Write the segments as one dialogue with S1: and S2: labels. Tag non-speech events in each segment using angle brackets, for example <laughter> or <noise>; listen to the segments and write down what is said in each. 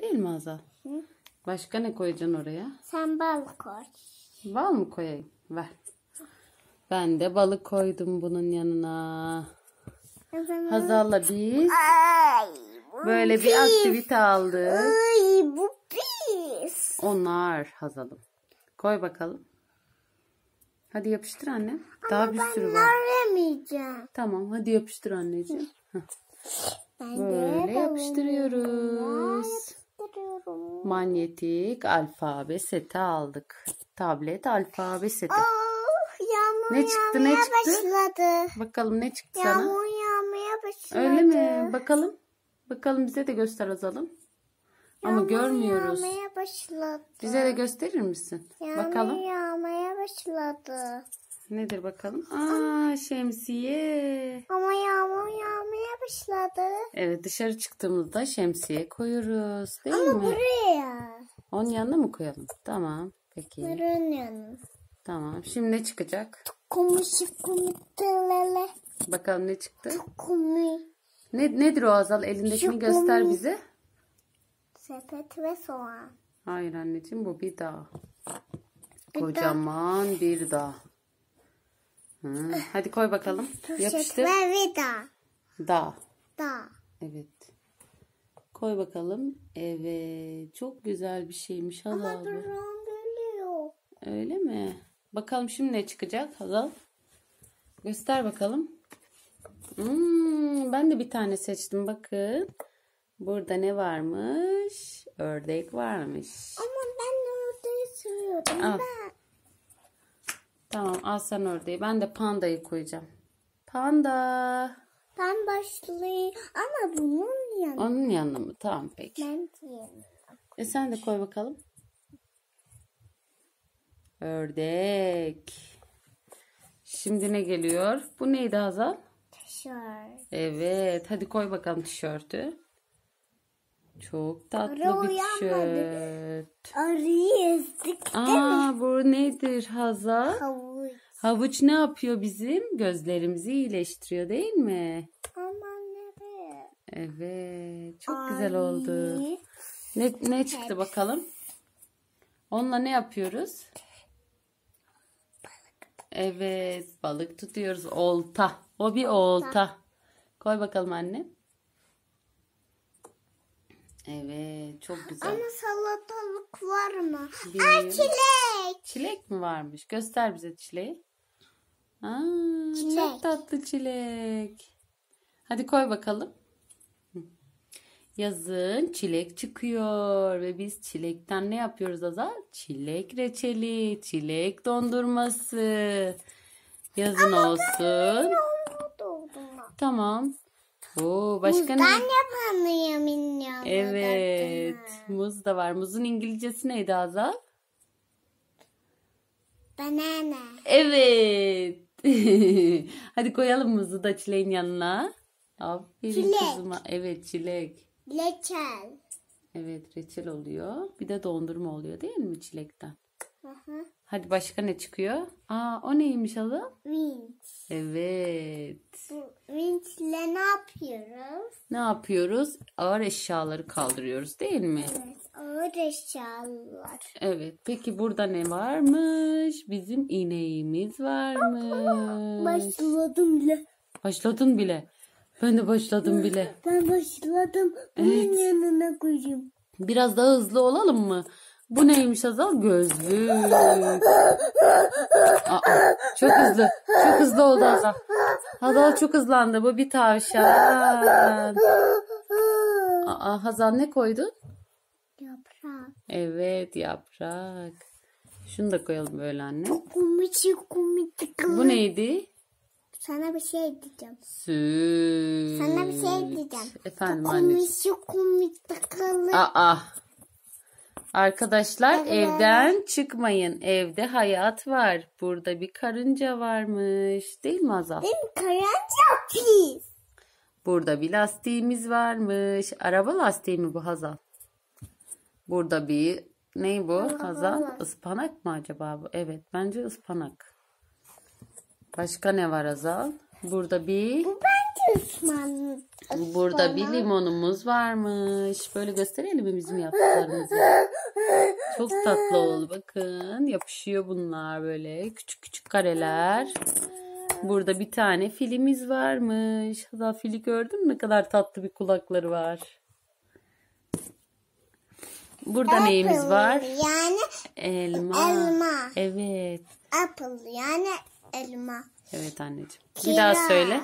S1: Değil mi Azal? Hı? Başka ne koyacaksın oraya? Sen bal koy. Bal mı koyayım? Ver. Ben de balık koydum bunun yanına. Hazal'la biz Ay, böyle pis. bir aktivite aldık. Ay, bu pis. Onlar Hazal'ım. Koy bakalım. Hadi yapıştır anne. Daha Ama bir sürü var. ben Tamam hadi yapıştır anneciğim. Böyle yapıştırıyoruz. Manyetik alfabe seti aldık. Tablet alfabe seti. Oh, yağmur ne çıktı ne çıktı? Başladı. Bakalım ne çıktı yağmur sana? Yağmur yağmaya başladı. Öyle mi? Bakalım. Bakalım bize de göster azalım. Ama görmüyoruz. Yağmaya başladı. Bize de gösterir misin? Yağmur Bakalım. yağmaya başladı. Nedir bakalım? Aa şemsiye. Ama yağmur yağmaya başladı. Evet dışarı çıktığımızda şemsiye koyuyoruz değil Ama mi? Ama buraya. Onun yanına mı koyalım? Tamam peki. Buranın yanına. Tamam şimdi ne çıkacak? Komik komitelele. Bakalım ne çıktı? Çok Ne, nedir o Azal? Elindekini göster bize. Sepet ve soğan. Hayır anneciğim bu bir dağ. Kocaman bir dağ. Hı, hadi koy bakalım. Yapıştır. ve da. Da. Da. Evet. Koy bakalım. Evet. Çok güzel bir şeymiş Hazal. Ama durum geliyor. Öyle mi? Bakalım şimdi ne çıkacak Hazal? Göster bakalım. Hmm, ben de bir tane seçtim. Bakın. Burada ne varmış? Ördek varmış. Ama ben ördeği seviyordum. Al. Ben Tamam al sen ördeği. Ben de pandayı koyacağım. Panda. Ben başlayayım ama bunun yanı. Onun yanı mı? Tamam peki. Ben diyelim. E sen de koy bakalım. Ördek. Şimdi ne geliyor? Bu neydi Hazal? Tişört. Evet. Hadi koy bakalım tişörtü. Çok tatlı Arı bir uyanmadı. tişört. Arıyı ezdik Aa, Bu nedir Haza? Havuç. Havuç ne yapıyor bizim? Gözlerimizi iyileştiriyor değil mi? Aman nereye? Evet. Çok Ay. güzel oldu. Ne, ne çıktı bakalım? Onunla ne yapıyoruz? Evet. Balık tutuyoruz. Olta. O bir olta. olta. Koy bakalım annem. Evet çok güzel. Ama salatalık var mı? Bilmiyorum. Ay çilek. Çilek mi varmış? Göster bize çileği. Aa, çilek. Çok tatlı çilek. Hadi koy bakalım. Yazın çilek çıkıyor ve biz çilekten ne yapıyoruz Azal? Çilek reçeli, çilek dondurması. Yazın Ama olsun. Tamam. Oo, başka Muzdan ne? yapılıyor minyon. Evet. Muz da var. Muzun İngilizcesi neydi Azal? Banana. Evet. <laughs> Hadi koyalım muzu da çileğin yanına. Aferin çilek. kızıma. Evet çilek. Reçel. Evet reçel oluyor. Bir de dondurma oluyor değil mi çilekten? Hı hı. Hadi başka ne çıkıyor? Aa o neymiş alı? Winch. Evet. Winch ile ne yapıyoruz? Ne yapıyoruz? Ağır eşyaları kaldırıyoruz değil mi? Evet ağır eşyalar. Evet peki burada ne varmış? Bizim ineğimiz varmış. Başladım bile. Başladın bile. Ben de başladım bile. Ben başladım. Bunun evet. yanına koyayım. Biraz daha hızlı olalım mı? Bu neymiş Azal? Gözlük. Aa, çok hızlı. Çok hızlı oldu Azal. Hazal çok hızlandı. Bu bir tavşan. Aa, Hazal ne koydun? Yaprak. Evet yaprak. Şunu da koyalım böyle anne. Komik komik. Bu neydi? Sana bir şey diyeceğim. Süt. Sana bir şey diyeceğim. Efendim anne. anneciğim. Komik komik. Aa. Arkadaşlar evet. evden çıkmayın. Evde hayat var. Burada bir karınca varmış. Değil mi Azal? Değil mi? Karınca please. Burada bir lastiğimiz varmış. Araba lastiği mi bu Hazal? Burada bir ne bu Hazal? Ispanak mı acaba bu? Evet bence ıspanak. Başka ne var Hazal? Burada bir Baba ısmarladım. Burada bir limonumuz varmış. Böyle gösterelim mi bizim yaptıklarımızı? Çok tatlı oldu. Bakın yapışıyor bunlar böyle. Küçük küçük kareler. Burada bir tane filimiz varmış. Hatta fili gördün mü? Ne kadar tatlı bir kulakları var. Burada Apple neyimiz var? Yani elma. Elma. Evet. Apple yani elma. Evet anneciğim. Kiraz. Bir daha söyle.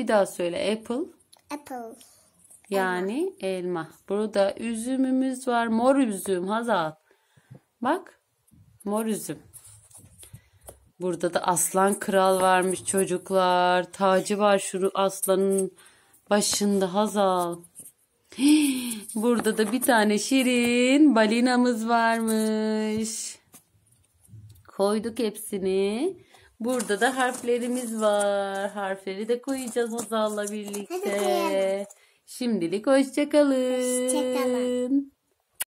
S1: Bir daha söyle. Apple. Apple. Yani elma. elma. Burada üzümümüz var. Mor üzüm Hazal. Bak. Mor üzüm. Burada da aslan kral varmış çocuklar. Tacı var şu aslanın başında Hazal. <gasps> burada da bir tane şirin balinamız varmış. Koyduk hepsini. Burada da harflerimiz var. Harfleri de koyacağız Hazal'la birlikte. Şimdilik hoşçakalın. Hoşçakalın.